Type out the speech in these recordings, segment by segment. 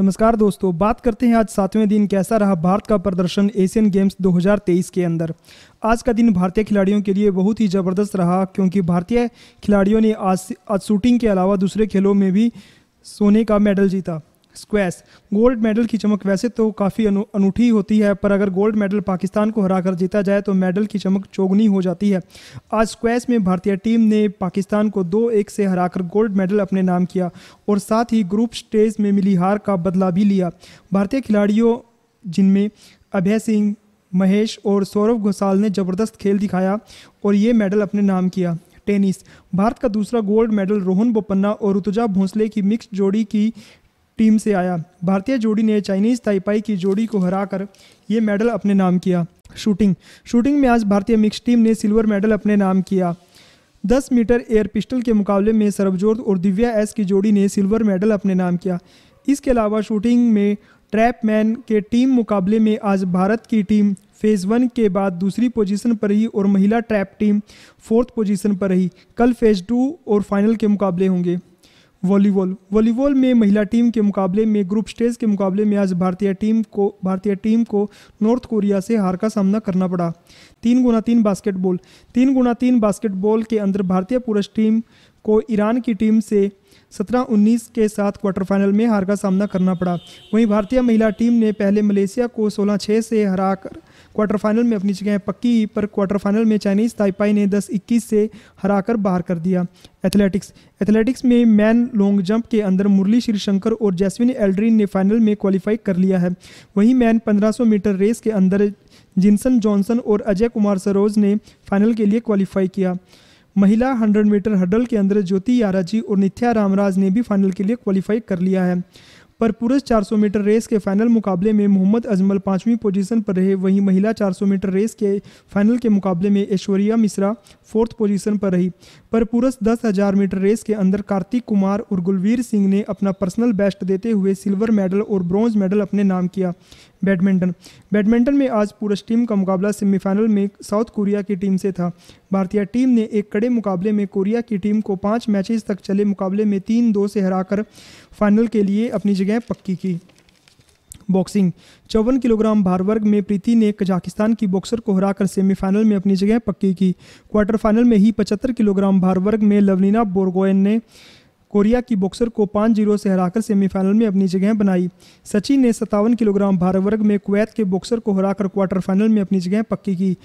नमस्कार दोस्तों बात करते हैं आज सातवें दिन कैसा रहा भारत का प्रदर्शन एशियन गेम्स 2023 के अंदर आज का दिन भारतीय खिलाड़ियों के लिए बहुत ही ज़बरदस्त रहा क्योंकि भारतीय खिलाड़ियों ने आज आज शूटिंग के अलावा दूसरे खेलों में भी सोने का मेडल जीता स्क्वैश गोल्ड मेडल की चमक वैसे तो काफ़ी अनु, अनूठी होती है पर अगर गोल्ड मेडल पाकिस्तान को हराकर जीता जाए तो मेडल की चमक चौगुनी हो जाती है आज स्क्वैश में भारतीय टीम ने पाकिस्तान को दो एक से हराकर गोल्ड मेडल अपने नाम किया और साथ ही ग्रुप स्टेज में मिली हार का बदला भी लिया भारतीय खिलाड़ियों जिनमें अभय सिंह महेश और सौरभ घोषाल ने जबरदस्त खेल दिखाया और ये मेडल अपने नाम किया टेनिस भारत का दूसरा गोल्ड मेडल रोहन बोपन्ना और ऋतुजा भोंसले की मिक्स जोड़ी की टीम से आया भारतीय जोड़ी ने चाइनीज ताइपाई की जोड़ी को हराकर ये मेडल अपने नाम किया शूटिंग शूटिंग में आज भारतीय मिक्स टीम ने सिल्वर मेडल अपने नाम किया 10 मीटर एयर पिस्टल के मुकाबले में सरबजोत और दिव्या एस की जोड़ी ने सिल्वर मेडल अपने नाम किया इसके अलावा शूटिंग में ट्रैप मैन के टीम मुकाबले में आज भारत की टीम फेज़ वन के बाद दूसरी पोजीशन पर रही और महिला ट्रैप टीम फोर्थ पोजीशन पर रही कल फेज़ टू और फाइनल के मुकाबले होंगे वॉलीबॉल वॉलीबॉल में महिला टीम के मुकाबले में ग्रुप स्टेज के मुकाबले में आज भारतीय टीम को भारतीय टीम को नॉर्थ कोरिया से हार का सामना करना पड़ा तीन गुना तीन बास्केटबॉल तीन गुना तीन बास्केटबॉल के अंदर भारतीय पुरुष टीम को ईरान की टीम से 17-19 के साथ क्वार्टर फाइनल में हार का सामना करना पड़ा वहीं भारतीय महिला टीम ने पहले मलेशिया को 16-6 से कर क्वार्टर फाइनल में अपनी जगह पक्की पर क्वार्टर फाइनल में चाइनीज ताइपाई ने 10-21 से हरा कर बाहर कर दिया एथलेटिक्स एथलेटिक्स में मैन लॉन्ग जंप के अंदर मुरली श्रीशंकर और जैस्विन एल्ड्रीन ने फाइनल में क्वालिफाई कर लिया है वहीं मैन 1500 मीटर रेस के अंदर जिन्सन जॉनसन और अजय कुमार सरोज ने फाइनल के लिए क्वालिफाई किया महिला 100 मीटर हडल के अंदर ज्योति याराजी और निथ्या रामराज ने भी फाइनल के लिए क्वालिफाई कर लिया है पर पुरुष 400 मीटर रेस के फाइनल मुकाबले में मोहम्मद अजमल पाँचवीं पोजीशन पर रहे वहीं महिला 400 मीटर रेस के फाइनल के मुकाबले में ऐश्वर्या मिश्रा फोर्थ पोजीशन पर रही पर पुरुष 10,000 मीटर रेस के अंदर कार्तिक कुमार और गुलवीर सिंह ने अपना पर्सनल बेस्ट देते हुए सिल्वर मेडल और ब्रॉन्ज मेडल अपने नाम किया बैडमिंटन बैडमिंटन में आज पुरुष टीम का मुकाबला सेमीफाइनल में साउथ कोरिया की टीम से था भारतीय टीम ने एक कड़े मुकाबले में कोरिया की टीम को पाँच मैचेस तक चले मुकाबले में तीन दो से हराकर फाइनल के लिए अपनी जगह पक्की की बॉक्सिंग चौवन किलोग्राम भार वर्ग में प्रीति ने कजाकिस्तान की बॉक्सर को हराकर सेमीफाइनल में अपनी जगह पक्की की क्वार्टर फाइनल में ही पचहत्तर किलोग्राम भार वर्ग में लवलीना बोरगोयन ने कोरिया की बॉक्सर को पाँच जीरो से हराकर सेमीफाइनल में अपनी जगह बनाई सचिन ने सत्तावन किलोग्राम भार वर्ग में कुवैत के बॉक्सर को हराकर क्वार्टर फाइनल में अपनी जगह पक्की की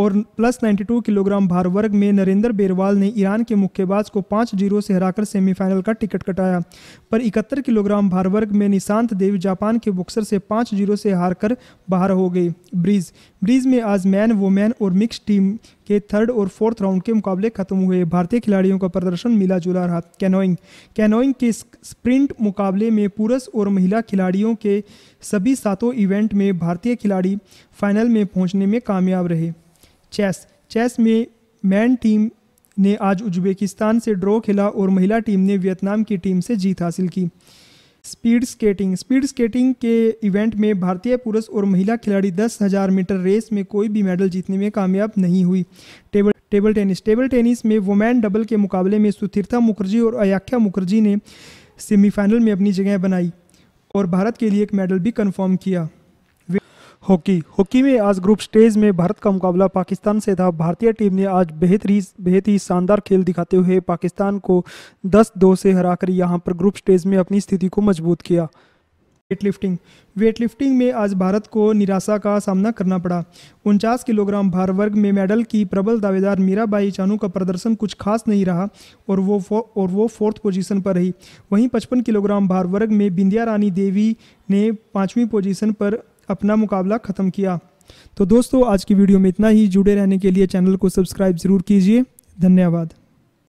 और प्लस नाइन्टी टू किलोग्राम भार वर्ग में नरेंद्र बेरवाल ने ईरान के मुक्केबाज को पाँच जीरो से हराकर सेमीफाइनल का टिकट कटाया पर इकहत्तर किलोग्राम भार वर्ग में निशांत देव जापान के बॉक्सर से पाँच जीरो से हारकर बाहर हो गए ब्रिज ब्रिज में आज मैन वोमैन और मिक्स टीम के थर्ड और फोर्थ राउंड के मुकाबले खत्म हुए भारतीय खिलाड़ियों का प्रदर्शन मिला जुला रहा कैनोइंग कैनोइंग के स्प्रिंट मुकाबले में पुरुष और महिला खिलाड़ियों के सभी सातों इवेंट में भारतीय खिलाड़ी फाइनल में पहुंचने में कामयाब रहे चेस चेस में मैन टीम ने आज उज्बेकिस्तान से ड्रॉ खेला और महिला टीम ने वियतनाम की टीम से जीत हासिल की स्पीड स्केटिंग स्पीड स्केटिंग के इवेंट में भारतीय पुरुष और महिला खिलाड़ी दस हज़ार मीटर रेस में कोई भी मेडल जीतने में कामयाब नहीं हुई table table tennis table tennis में वुमेन डबल के मुकाबले में सुतीर्था मुखर्जी और अयाख्या मुखर्जी ने सेमीफाइनल में अपनी जगह बनाई और भारत के लिए एक मेडल भी कन्फर्म किया हॉकी हॉकी में आज ग्रुप स्टेज में भारत का मुकाबला पाकिस्तान से था भारतीय टीम ने आज बेहद ही बेहद ही शानदार खेल दिखाते हुए पाकिस्तान को 10 दो से हराकर यहां पर ग्रुप स्टेज में अपनी स्थिति को मजबूत किया वेट लिफ्टिंग वेट लिफ्टिंग में आज भारत को निराशा का सामना करना पड़ा उनचास किलोग्राम भार वर्ग में मेडल की प्रबल दावेदार मीराबाई चानू का प्रदर्शन कुछ खास नहीं रहा और वो और वो फोर्थ पोजीशन पर रही वहीं पचपन किलोग्राम भार वर्ग में बिंदिया रानी देवी ने पाँचवीं पोजीशन पर अपना मुकाबला ख़त्म किया तो दोस्तों आज की वीडियो में इतना ही जुड़े रहने के लिए चैनल को सब्सक्राइब ज़रूर कीजिए धन्यवाद